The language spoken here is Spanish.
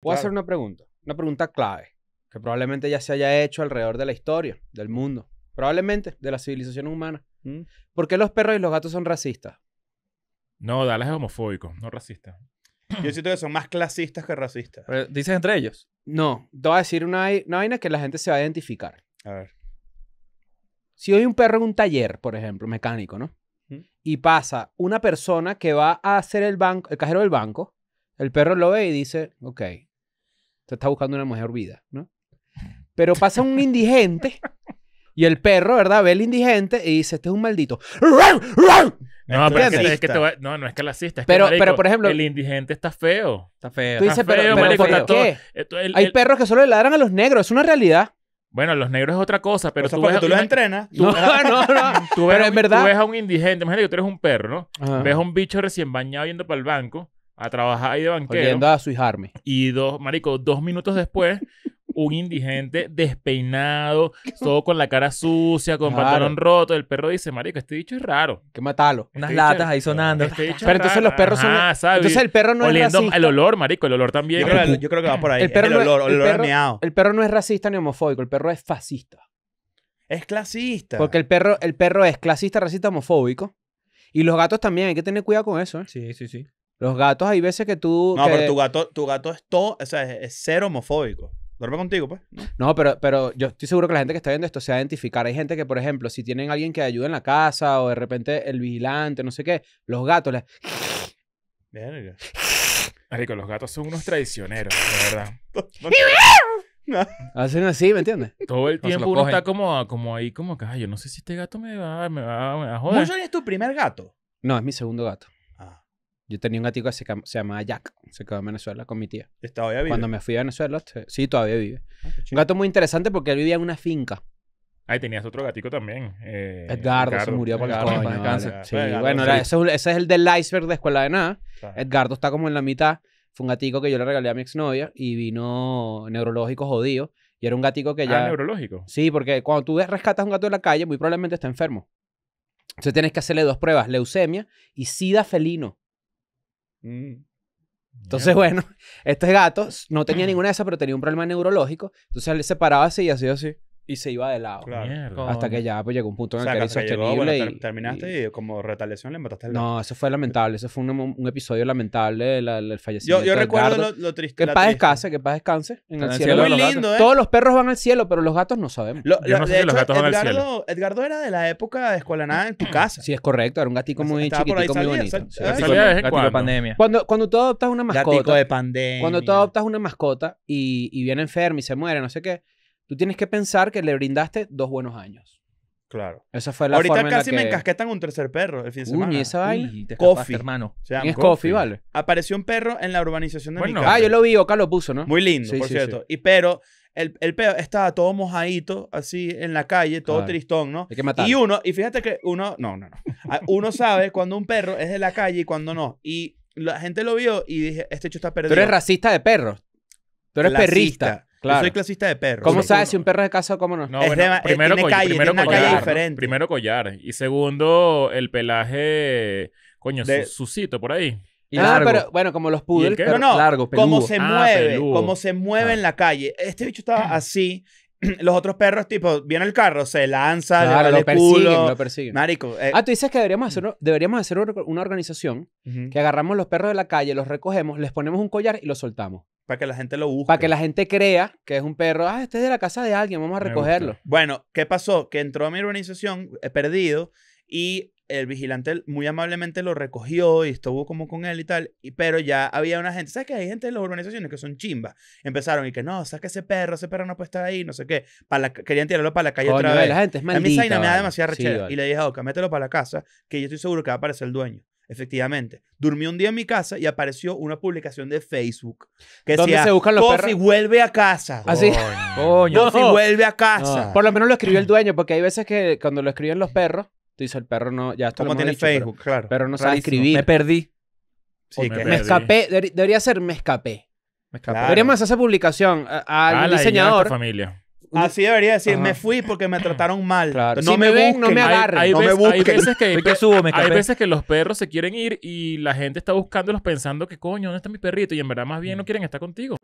Voy a hacer una pregunta, una pregunta clave, que probablemente ya se haya hecho alrededor de la historia, del mundo, probablemente de la civilización humana. Mm. ¿Por qué los perros y los gatos son racistas? No, Dallas es homofóbico, no racista. Yo siento que son más clasistas que racistas. ¿Dices entre ellos? No, te voy a decir una, vaina que la gente se va a identificar. A ver. Si hoy un perro en un taller, por ejemplo, mecánico, ¿no? Mm. Y pasa una persona que va a hacer el, banco, el cajero del banco, el perro lo ve y dice, ok, Usted está buscando una mejor vida, ¿no? Pero pasa un indigente y el perro, ¿verdad? Ve al indigente y dice, este es un maldito. No, pero es que, es que no, no es que la asista. Es pero, pero, por ejemplo, el indigente está feo. Está feo. Tú dices, pero, ¿por qué? Hay perros que solo le ladran a los negros. Es una realidad. Bueno, los negros es otra cosa, pero, tú, ves, tú los entrenas. Tú, no, no, no. Tú ves, pero verdad. Tú a un indigente. Imagínate que tú eres un perro, ¿no? Ves a un bicho recién bañado yendo para el banco a trabajar ahí de banquero. a suijarme. Y dos, marico, dos minutos después, un indigente despeinado, todo con la cara sucia, con pantalón roto. El perro dice, marico, este dicho es raro. Que matalo. Este Unas latas ahí sonando. Este pero entonces los perros Ajá, son... ¿sabes? Entonces el perro no es racista. El olor, marico, el olor también. Yo creo, que va por ahí. El, perro olor, el, olor meado. El perro no es racista ni homofóbico, el perro es fascista. Es clasista. Porque el perro, el perro es clasista, racista, homofóbico. Y los gatos también, hay que tener cuidado con eso. ¿eh? Sí, sí, sí. Los gatos hay veces que tú... No, pero tu gato, tu gato es todo, o sea, es, ser cero homofóbico. Duerme contigo, pues. No. pero, pero yo estoy seguro que la gente que está viendo esto se va a identificar. Hay gente que, por ejemplo, si tienen alguien que ayuda en la casa o de repente el vigilante, no sé qué, los gatos les... los gatos son unos traicioneros, de verdad. Hacen así, ¿me entiendes? Todo el tiempo uno está como, ah, como ahí, como que, ay, yo no sé si este gato me va, me va, me va a joder. ¿Mucho es tu primer gato? No, es mi segundo gato. Yo tenía un gatito que se, llamaba Jack, se quedó en Venezuela con mi tía. ¿Está ¿Todavía vivo. Cuando me fui a Venezuela, sí, todavía vive. Ah, un gato muy interesante porque él vivía en una finca. Ahí tenías otro gatico también. Eh, Edgardo, se murió por cáncer. Pues, bueno, ese, es el del iceberg de Escuela de Nada. Edgardo está como en la mitad. Fue un gatito que yo le regalé a mi exnovia y vino neurológico jodido. Y era un gatito que ah, ya... Ah, neurológico. Sí, porque cuando tú rescatas a un gato de la calle, muy probablemente está enfermo. Entonces tienes que hacerle dos pruebas, leucemia y sida felino. Mm. Entonces, bueno, este gato no tenía ninguna de esas, pero tenía un problema neurológico. Entonces él se paraba así y hacía así y se iba de lado. Hasta que ya pues, llegó un punto en el que, era insostenible. y, terminaste y, como retaliación le mataste el No, eso fue lamentable. Eso fue un, un episodio lamentable El de fallecimiento. Yo, yo recuerdo lo, triste. Que paz descanse, que paz descanse. En, el, cielo. muy lindo, ¿eh? Todos los perros van al cielo, pero los gatos no sabemos. yo no los gatos Edgardo, van al cielo. Edgardo era de la época de escuela nada en tu ah, casa. Sí, es correcto. Era un gatito muy chiquitito chiquitico, muy bonito. Gatito ah, de pandemia. Cuando tú adoptas una mascota. de pandemia. Cuando tú adoptas una mascota y viene enferma y se muere, no sé qué Tú tienes que pensar que le brindaste dos buenos años. Claro. Esa fue la Ahorita forma casi en la que... me encasquetan un tercer perro el fin de semana. Uy, esa vaina. Coffee. hermano. es Coffee? vale? Apareció un perro en la urbanización de bueno, mi casa. Ah, yo lo vi, acá lo puso, ¿no? Muy lindo, por cierto. Y pero el, el estaba todo mojadito, así en la calle, todo tristón, ¿no? que Y uno, y fíjate que uno, no, no, no. Ah, uno sabe cuando un perro es de la calle y cuando no. Y la gente lo vio y dije, este hecho está perdido. Tú eres racista de perros. Tú eres perrista. Yo soy clasista de perros. ¿Cómo sabes si un perro es de casa o cómo no? es primero, tiene una collar, calle diferente. Primero collar. Y segundo, el pelaje, coño, de... sucito por ahí. ah, pero bueno, como los poodles, pero no, no, se ah, mueve, Como se mueve ah. en la calle. Este bicho estaba mm. así. Los otros perros, tipo, viene el carro, se lanza, le lo persiguen, lo persiguen. Marico. Eh. Ah, tú dices que deberíamos hacer, deberíamos hacer una organización que agarramos los perros de la calle, los recogemos, les ponemos un collar y los soltamos. Para que la gente lo busque. Para que la gente crea que es un perro. Ah, este es de la casa de alguien, vamos a recogerlo. Bueno, ¿qué pasó? Que entró a mi urbanización eh, perdido y el vigilante muy amablemente lo recogió y estuvo como con él y tal, y- pero ya había una gente, ¿sabes que hay gente de las urbanizaciones que son chimbas? Empezaron y que no, que ese perro, ese perro no puede estar ahí, no sé qué, para querían tirarlo para la calle otra vez. la gente es a mí esa me da demasiado demasiada Y le dije, Oca, oh, mételo para la casa, que yo estoy seguro que va a aparecer el dueño. Efectivamente. Durmió un día en mi casa y apareció una publicación de Facebook que decía, se buscan los vuelve a casa. Así. Ah, Coño. vuelve a casa. Por lo menos lo escribió el dueño, porque hay veces que cuando lo escriben los perros, tú dices, el perro no, ya está Como tiene Facebook, claro. Pero, no sabe escribir. Me perdí. Sí, Me escapé, debería ser me escapé. Me escapé Deberíamos hacer esa publicación al a diseñador. familia. Así debería decir, me fui porque me trataron mal. No me, agarren. Hay, veces, que, los perros se quieren ir y la gente está buscándolos pensando que coño, ¿dónde está mi perrito? Y en verdad más bien no quieren estar contigo.